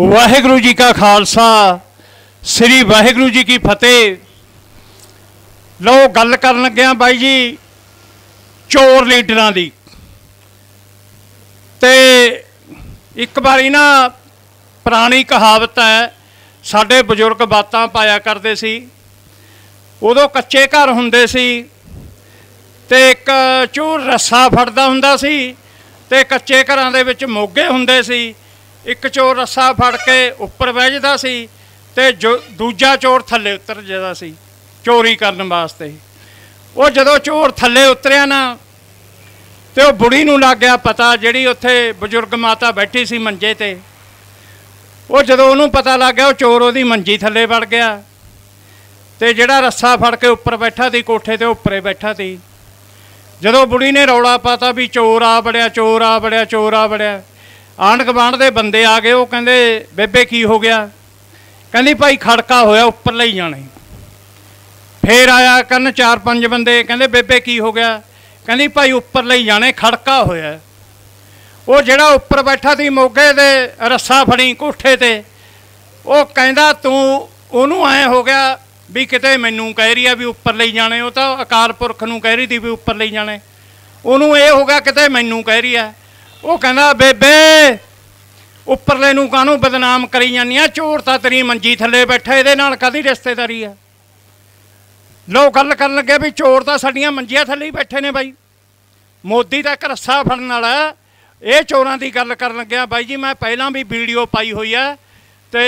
ਵਾਹਿਗੁਰੂ ਜੀ ਕਾ ਖਾਲਸਾ ਸ੍ਰੀ ਵਾਹਿਗੁਰੂ ਜੀ ਕੀ ਫਤਿਹ ਲੋ ਗੱਲ ਕਰਨ ਲੱਗਿਆ ਬਾਈ ਜੀ ਚੋਰ ਲੀਡਰਾਂ ਦੀ ਤੇ ਇੱਕ ਵਾਰੀ ਨਾ ਪੁਰਾਣੀ ਕਹਾਵਤ ਹੈ ਸਾਡੇ ਬਜ਼ੁਰਗ ਬਾਤਾਂ ਪਾਇਆ ਕਰਦੇ ਸੀ ਉਦੋਂ ਕੱਚੇ ਘਰ ਹੁੰਦੇ ਸੀ ਤੇ ਇੱਕ ਚੋਰ ਰੱਸਾ ਫੜਦਾ ਹੁੰਦਾ ਸੀ ਤੇ ਕੱਚੇ ਘਰਾਂ ਦੇ ਵਿੱਚ ਮੋਗੇ ਹੁੰਦੇ ਸੀ ਇੱਕ ਚੋਰ ਰੱਸਾ ਫੜ ਕੇ ਉੱਪਰ ਬਹਿ ਸੀ ਤੇ ਦੂਜਾ ਚੋਰ ਥੱਲੇ ਉਤਰ ਜਾਂਦਾ ਸੀ ਚੋਰੀ ਕਰਨ ਵਾਸਤੇ ਉਹ ਜਦੋਂ ਚੋਰ ਥੱਲੇ ਉਤਰਿਆ ਨਾ ਤੇ ਉਹ ਬੁੜੀ ਨੂੰ ਲੱਗ ਗਿਆ ਪਤਾ ਜਿਹੜੀ ਉੱਥੇ ਬਜ਼ੁਰਗ ਮਾਤਾ ਬੈਠੀ ਸੀ ਮੰਜੇ ਤੇ ਉਹ ਜਦੋਂ ਉਹਨੂੰ ਪਤਾ ਲੱਗ ਗਿਆ ਉਹ ਚੋਰ ਉਹਦੀ ਮੰਜੀ ਥੱਲੇ ਵੜ ਗਿਆ ਤੇ ਜਿਹੜਾ ਰੱਸਾ ਫੜ ਕੇ ਉੱਪਰ ਬੈਠਾ ਸੀ ਕੋਠੇ ਤੇ ਉੱਪਰੇ ਬੈਠਾ ਸੀ ਜਦੋਂ ਬੁੜੀ ਨੇ ਰੌਲਾ ਪਾਤਾ ਵੀ ਚੋਰ ਆ ਬੜਿਆ ਚੋਰ ਆ ਬੜਿਆ ਚੋਰ ਆ ਬੜਿਆ ਆਂਡ ਗਵਾਂਡ ਦੇ ਬੰਦੇ ਆ ਗਏ ਉਹ ਕਹਿੰਦੇ ਬੇਬੇ ਕੀ ਹੋ ਗਿਆ ਕਹਿੰਦੀ ਭਾਈ ਖੜਕਾ ਹੋਇਆ ਉੱਪਰ ਲਈ ਜਾਣੇ ਫੇਰ ਆਇਆ ਕੰਨ ਚਾਰ ਪੰਜ ਬੰਦੇ ਕਹਿੰਦੇ ਬੇਬੇ ਕੀ ਹੋ ਗਿਆ ਕਹਿੰਦੀ ਭਾਈ ਉੱਪਰ ਲਈ ਜਾਣੇ ਖੜਕਾ ਹੋਇਆ ਉਹ ਜਿਹੜਾ ਉੱਪਰ ਬੈਠਾ ਸੀ ਮੋਗੇ ਦੇ ਰੱਸਾ ਫੜੀ ਕੋਠੇ ਤੇ ਉਹ ਕਹਿੰਦਾ ਤੂੰ ਉਹਨੂੰ ਐ ਹੋ ਗਿਆ ਵੀ ਕਿਤੇ ਮੈਨੂੰ ਕਹਿ ਰਹੀ ਆ ਵੀ ਉੱਪਰ ਲਈ ਜਾਣੇ ਉਹ ਤਾਂ ਅਕਾਲ ਪੁਰਖ ਨੂੰ ਕਹਿ ਰਹੀ ਦੀ ਵੀ ਉੱਪਰ ਲਈ ਜਾਣੇ ਉਹਨੂੰ ਇਹ ਹੋ ਗਿਆ ਕਿਤੇ ਮੈਨੂੰ ਕਹਿ ਰਹੀ ਆ ਉਹ ਕਹਿੰਦਾ ਬੇਬੇ ਉੱਪਰਲੇ ਨੂੰ ਕਾਹਨੂੰ ਬਦਨਾਮ ਕਰੀ ਜਾਂਦੀ ਆ ਚੋਰ ਤਾਂ ਤੇਰੀ ਮੰਜੀ ਥੱਲੇ ਬੈਠਾ ਇਹਦੇ ਨਾਲ ਕਦੀ ਰਿਸ਼ਤੇਦਾਰੀ ਆ ਲੋ ਗੱਲ ਕਰਨ ਲੱਗੇ ਵੀ ਚੋਰ ਤਾਂ ਸਾਡੀਆਂ ਮੰਜੀਆਂ ਥੱਲੇ ਹੀ ਬੈਠੇ ਨੇ ਬਾਈ ਮੋਦੀ ਦਾ ਘਰਸਾ ਫੜਨ ਵਾਲਾ ਇਹ ਚੋਰਾਂ ਦੀ ਗੱਲ ਕਰਨ ਲੱਗਿਆ ਬਾਈ ਜੀ ਮੈਂ ਪਹਿਲਾਂ ਵੀ ਵੀਡੀਓ ਪਾਈ ਹੋਈ ਆ ਤੇ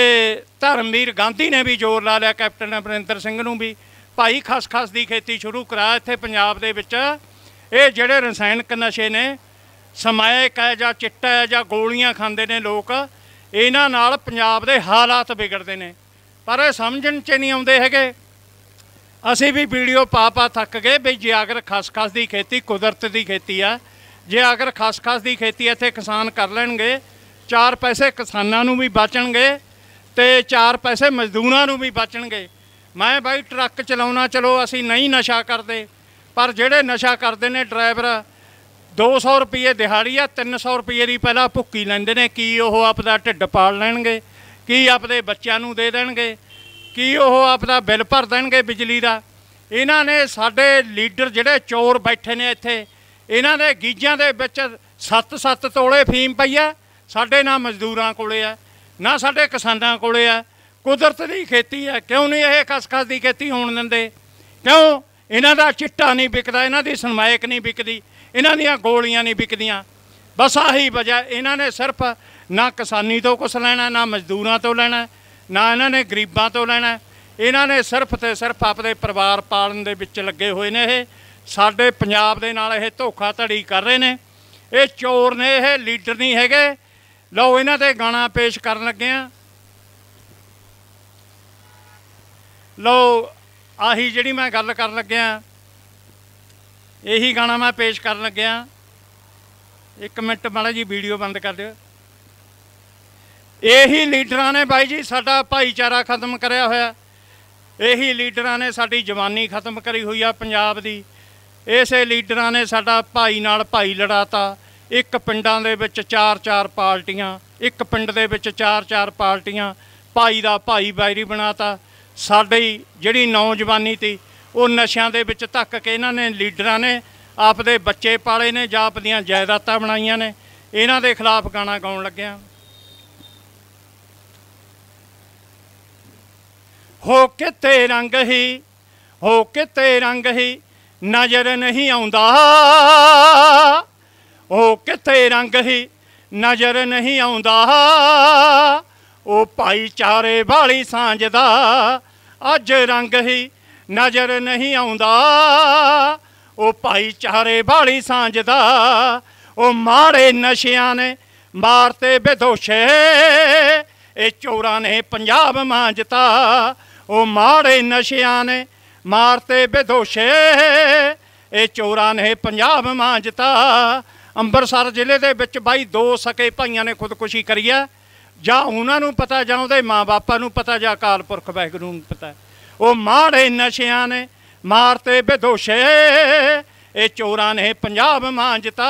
ਧਰਮਵੀਰ ਗਾਂਧੀ ਨੇ ਵੀ ਜ਼ੋਰ ਲਾ ਲਿਆ ਕੈਪਟਨ ਅਮਰਿੰਦਰ ਸਿੰਘ ਨੂੰ ਵੀ ਭਾਈ ਖਸ ਖਸ ਦੀ ਖੇਤੀ ਸ਼ੁਰੂ ਕਰਾ ਇੱਥੇ ਪੰਜਾਬ ਦੇ ਵਿੱਚ ਇਹ ਜਿਹੜੇ ਰਸਾਇਣਕ ਨਸ਼ੇ ਨੇ ਸਮਾਇਕ ਹੈ ਜਾਂ ਚਿੱਟਾ ਹੈ ਜਾਂ ਗੋਲੀਆਂ ਖਾਂਦੇ ਨੇ ਲੋਕ ਇਹਨਾਂ ਨਾਲ ਪੰਜਾਬ ਦੇ ਹਾਲਾਤ ਵਿਗੜਦੇ ਨੇ ਪਰ ਇਹ ਸਮਝਣ 'ਚ ਨਹੀਂ ਆਉਂਦੇ ਹੈਗੇ ਅਸੀਂ ਵੀ ਵੀਡੀਓ ਪਾ ਪਾ ਥੱਕ ਗਏ ਵੀ ਜੇ ਅਗਰ ਖਸਖਸ ਦੀ ਖੇਤੀ ਕੁਦਰਤ ਦੀ ਖੇਤੀ ਆ ਜੇ ਅਗਰ ਖਸਖਸ ਦੀ ਖੇਤੀ ਇੱਥੇ ਕਿਸਾਨ ਕਰ ਲੈਣਗੇ ਚਾਰ ਪੈਸੇ ਕਿਸਾਨਾਂ ਨੂੰ ਵੀ ਬਚਣਗੇ ਤੇ ਚਾਰ ਪੈਸੇ ਮਜ਼ਦੂਰਾਂ ਨੂੰ ਵੀ ਬਚਣਗੇ ਮੈਂ ਬਾਈ ਟਰੱਕ ਚਲਾਉਣਾ ਚਲੋ ਅਸੀਂ ਨਹੀਂ ਨਸ਼ਾ ਕਰਦੇ ਪਰ ਜਿਹੜੇ ਨਸ਼ਾ ਕਰਦੇ ਨੇ ਡਰਾਈਵਰ 200 ਰੁਪਏ ਦਿਹਾੜੀ ਆ 300 ਰੁਪਏ ਦੀ ਪਹਿਲਾਂ ਭੁੱਕੀ ਲੈਂਦੇ ਨੇ ਕੀ ਉਹ ਆਪਦਾ ਢਿੱਡ ਪਾਲ ਲੈਣਗੇ ਕੀ ਆਪਦੇ ਬੱਚਿਆਂ ਨੂੰ ਦੇ ਦੇਣਗੇ ਕੀ ਉਹ ਆਪਦਾ ਬਿੱਲ ਭਰ ਦੇਣਗੇ ਬਿਜਲੀ ਦਾ ਇਹਨਾਂ ਨੇ ਸਾਡੇ ਲੀਡਰ ਜਿਹੜੇ ਚੋਰ ਬੈਠੇ ਨੇ ਇੱਥੇ ਇਹਨਾਂ ਦੇ ਗੀਜਾਂ ਦੇ ਵਿੱਚ 7-7 ਤੋਲੇ ਫੀਮ ਪਈ ਆ ਸਾਡੇ ਨਾ ਮਜ਼ਦੂਰਾਂ ਕੋਲੇ ਆ ਨਾ ਸਾਡੇ ਕਿਸਾਨਾਂ ਕੋਲੇ ਆ ਕੁਦਰਤ ਦੀ ਖੇਤੀ ਆ ਕਿਉਂ ਨਹੀਂ ਇਹ ਖਸਖਸ ਦੀ ਖੇਤੀ ਹੋਣ ਦਿੰਦੇ ਕਿਉਂ ਇਹਨਾਂ ਦਾ ਚਿੱਟਾ ਨਹੀਂ ਵਿਕਦਾ ਇਹਨਾਂ ਦੀ ਸਨਮਾਇਕ ਨਹੀਂ ਵਿਕਦੀ ਇਹਨਾਂ ਦੀਆਂ ਗੋਲੀਆਂ ਨਹੀਂ ਵਿਕਦੀਆਂ ਬਸ ਆਹੀ ਵਜ੍ਹਾ ਇਹਨਾਂ ਨੇ ਸਿਰਫ ਨਾ ਕਿਸਾਨੀ ਤੋਂ ਕੁਝ ਲੈਣਾ ਨਾ ਮਜ਼ਦੂਰਾਂ ਤੋਂ ਲੈਣਾ ਨਾ ਇਹਨਾਂ ਨੇ ਗਰੀਬਾਂ ਤੋਂ ਲੈਣਾ ਇਹਨਾਂ ਨੇ ਸਿਰਫ ਤੇ ਸਿਰਫ ਆਪਣੇ ਪਰਿਵਾਰ ਪਾਲਣ ਦੇ ਵਿੱਚ ਲੱਗੇ ਹੋਏ ਨੇ ਇਹ ਸਾਡੇ ਪੰਜਾਬ ਦੇ ਨਾਲ ਇਹ ਧੋਖਾ ਧੜੀ ਕਰ ਰਹੇ ਨੇ ਇਹ ਚੋਰ ਨੇ ਇਹ ਲੀਡਰ ਨਹੀਂ ਹੈਗੇ ਲਓ ਇਹਨਾਂ ਤੇ ਗਾਣਾ ਪੇਸ਼ ਕਰਨ ਲੱਗੇ ਆ ਲਓ ਆਹੀ ਜਿਹੜੀ ਮੈਂ ਗੱਲ ਕਰਨ ਲੱਗਿਆ ਇਹੀ ਗਾਣਾ ਮੈਂ ਪੇਸ਼ ਕਰਨ ਲੱਗਿਆ ਇੱਕ ਮਿੰਟ ਮਾੜਾ ਜੀ ਵੀਡੀਓ ਬੰਦ ਕਰ ਦਿਓ ਇਹੀ ਲੀਡਰਾਂ ਨੇ ਬਾਈ ਜੀ ਸਾਡਾ ਭਾਈਚਾਰਾ ਖਤਮ ਕਰਿਆ ਹੋਇਆ ਇਹੀ ਲੀਡਰਾਂ ਨੇ ਸਾਡੀ ਜਵਾਨੀ ਖਤਮ ਕਰੀ ਹੋਈ ਆ ਪੰਜਾਬ ਦੀ ਇਸੇ ਲੀਡਰਾਂ ਨੇ ਸਾਡਾ ਭਾਈ ਨਾਲ ਭਾਈ ਲੜਾਤਾ ਇੱਕ ਪਿੰਡਾਂ ਦੇ ਵਿੱਚ ਚਾਰ ਚਾਰ ਪਾਰਟੀਆਂ ਇੱਕ ਪਿੰਡ ਦੇ ਵਿੱਚ ਚਾਰ ਚਾਰ ਪਾਰਟੀਆਂ ਭਾਈ ਦਾ ਭਾਈ ਬਾਇਰੀ ਬਣਾਤਾ ਸਾਡੀ ਜਿਹੜੀ ਨੌਜਵਾਨੀ ਤੇ ਉਹ ਨਸ਼ਿਆਂ ਦੇ ਵਿੱਚ ਧੱਕ ਕੇ ਇਹਨਾਂ ਨੇ ਲੀਡਰਾਂ ਨੇ ਆਪਦੇ ਬੱਚੇ ਪਾਲੇ ਨੇ ਜਾਂ ਆਪਦੀਆਂ ਜਾਇਦਾਦਾਂ ਬਣਾਈਆਂ ਨੇ ਇਹਨਾਂ ਦੇ ਖਿਲਾਫ ਗਾਣਾ ਗਾਉਣ ਲੱਗਿਆ ਹੋ ਕੇ ਤੇ ਰੰਗ ਹੀ ਹੋ ਕੇ ਤੇ ਰੰਗ ਹੀ ਨਜ਼ਰ ਨਹੀਂ ਆਉਂਦਾ ਉਹ ਕਿਤੇ ਰੰਗ ਹੀ ਨਜ਼ਰ ਨਹੀਂ ਆਉਂਦਾ ਉਹ ਭਾਈਚਾਰੇ ਵਾਲੀ ਸਾਂਝ ਦਾ ਅੱਜ ਰੰਗ ਹੀ ਨਜ਼ਰ ਨਹੀਂ ਆਉਂਦਾ ਉਹ ਭਾਈਚਾਰੇ ਚਾਰੇ ਬਾਲੀ ਸਾਂਝਦਾ ਉਹ ਮਾਰੇ ਨਸ਼ਿਆਂ ਨੇ ਮਾਰਤੇ ਬੇਦੋਸ਼ੇ ਇਹ ਚੋਰਾਂ ਨੇ ਪੰਜਾਬ ਮਾਂਜਤਾ ਉਹ ਮਾਰੇ ਨਸ਼ਿਆਂ ਨੇ ਮਾਰਤੇ ਬੇਦੋਸ਼ੇ ਇਹ ਚੋਰਾਂ ਨੇ ਪੰਜਾਬ ਮਾਂਜਤਾ ਅੰਮ੍ਰਿਤਸਰ ਜ਼ਿਲ੍ਹੇ ਦੇ ਵਿੱਚ ਬਾਈ ਦੋ ਸਕੇ ਭਾਈਆਂ ਨੇ ਖੁਦਕੁਸ਼ੀ ਕਰੀ ਹੈ ਜਾਂ ਉਹਨਾਂ ਨੂੰ ਪਤਾ ਜਾਂ ਉਹਦੇ ਮਾਪੇ ਨੂੰ ਪਤਾ ਜਾਂ ਅਕਾਲ ਪੁਰਖ ਨੂੰ ਪਤਾ ਉਹ ਮਾਰੇ ਨਸ਼ਿਆਂ ਨੇ ਮਾਰਤੇ ਬੇਦੋਸ਼ੇ ਇਹ ਚੋਰਾਂ ਨੇ ਪੰਜਾਬ ਮਾਂਜਤਾ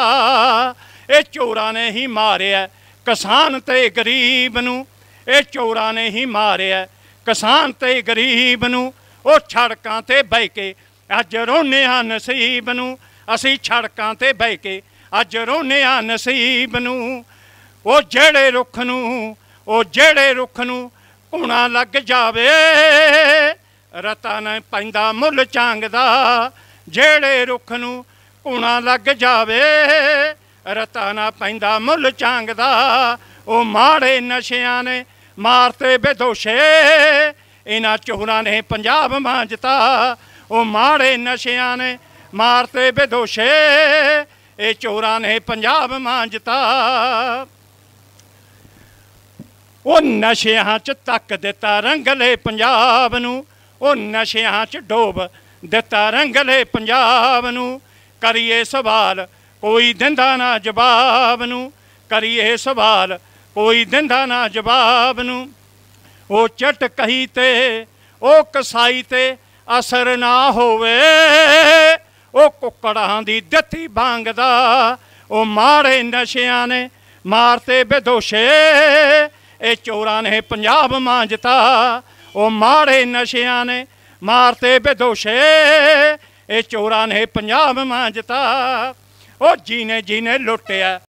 ਇਹ ਚੋਰਾਂ ਨੇ ਹੀ ਮਾਰਿਆ ਕਿਸਾਨ ਤੇ ਗਰੀਬ ਨੂੰ ਇਹ ਚੋਰਾਂ ਨੇ ਹੀ ਮਾਰਿਆ ਕਿਸਾਨ ਤੇ ਗਰੀਬ ਨੂੰ ਉਹ ਛੜਕਾਂ ਤੇ ਬਹਿ ਕੇ ਅੱਜ ਰੋਨੇ ਆ ਨਸੀਬ ਨੂੰ ਅਸੀਂ ਛੜਕਾਂ ਤੇ ਬਹਿ ਕੇ ਅੱਜ ਰੋਨੇ ਆ ਨਸੀਬ ਨੂੰ ਉਹ ਜਿਹੜੇ ਰੁੱਖ ਨੂੰ ਉਹ ਜਿਹੜੇ ਰੁੱਖ ਨੂੰ ਘੁਣਾ ਲੱਗ ਜਾਵੇ ਰਤਨ ਪੈਂਦਾ ਮੁੱਲ ਚਾਂਗ ਦਾ ਜਿਹੜੇ ਰੁੱਖ ਨੂੰ ਕੂਣਾ ਲੱਗ ਜਾਵੇ ਰਤਨ ਪੈਂਦਾ ਮੁੱਲ ਚਾਂਗ ਦਾ ਉਹ ਮਾੜੇ ਨਸ਼ਿਆਂ ਨੇ ਮਾਰਤੇ ਬੇਦੋਸ਼ੇ ਇਹਨਾਂ ਚੋਰਾਂ ਨੇ ਪੰਜਾਬ ਮਾਂਜਤਾ ਉਹ ਮਾੜੇ ਨਸ਼ਿਆਂ ਨੇ ਮਾਰਤੇ ਬੇਦੋਸ਼ੇ ਇਹ ਚੋਰਾਂ ਨੇ ਪੰਜਾਬ ਮਾਂਜਤਾ ਉਹ ਨਸ਼ਿਆਂ 'ਚ ਤੱਕ ਦਿੱਤਾ ਰੰਗਲੇ ਪੰਜਾਬ ਨੂੰ ਉਹ ਨਸ਼ਿਆਂ 'ਚ ਡੋਬ ਦਿੱਤਾ ਰੰਗਲੇ ਪੰਜਾਬ ਨੂੰ ਕਰੀਏ ਸਵਾਲ ਕੋਈ ਦਿੰਦਾ ਨਾ ਜਵਾਬ ਨੂੰ ਕਰੀਏ ਸਵਾਲ ਕੋਈ ਦਿੰਦਾ ਨਾ ਜਵਾਬ ਨੂੰ ਉਹ ਚਟ ਕਹੀ ਤੇ ਉਹ ਕਸਾਈ ਤੇ ਅਸਰ ਨਾ ਹੋਵੇ ਉਹ ਕੁੱਕੜਾਂ ਦੀ ਦਿੱਤੀ ਬਾਂਗਦਾ ਉਹ ਮਾਰੇ ਨਸ਼ਿਆਂ ਨੇ ਮਾਰਤੇ ਬੇਦੋਸ਼ੇ ਇਹ ਚੋਰਾਂ ਨੇ ਪੰਜਾਬ ਮਾਂਜਤਾ ਉਹ ਮਾਰੇ ਨਸ਼ਿਆਂ ਨੇ ਮਾਰਤੇ ਬੇਦੋਸ਼ੇ ਇਹ ਚੋਰਾਂ ਨੇ ਪੰਜਾਬ ਮਾਂਜਤਾ ਉਹ ਜੀਨੇ ਜੀਨੇ ਲੁੱਟਿਆ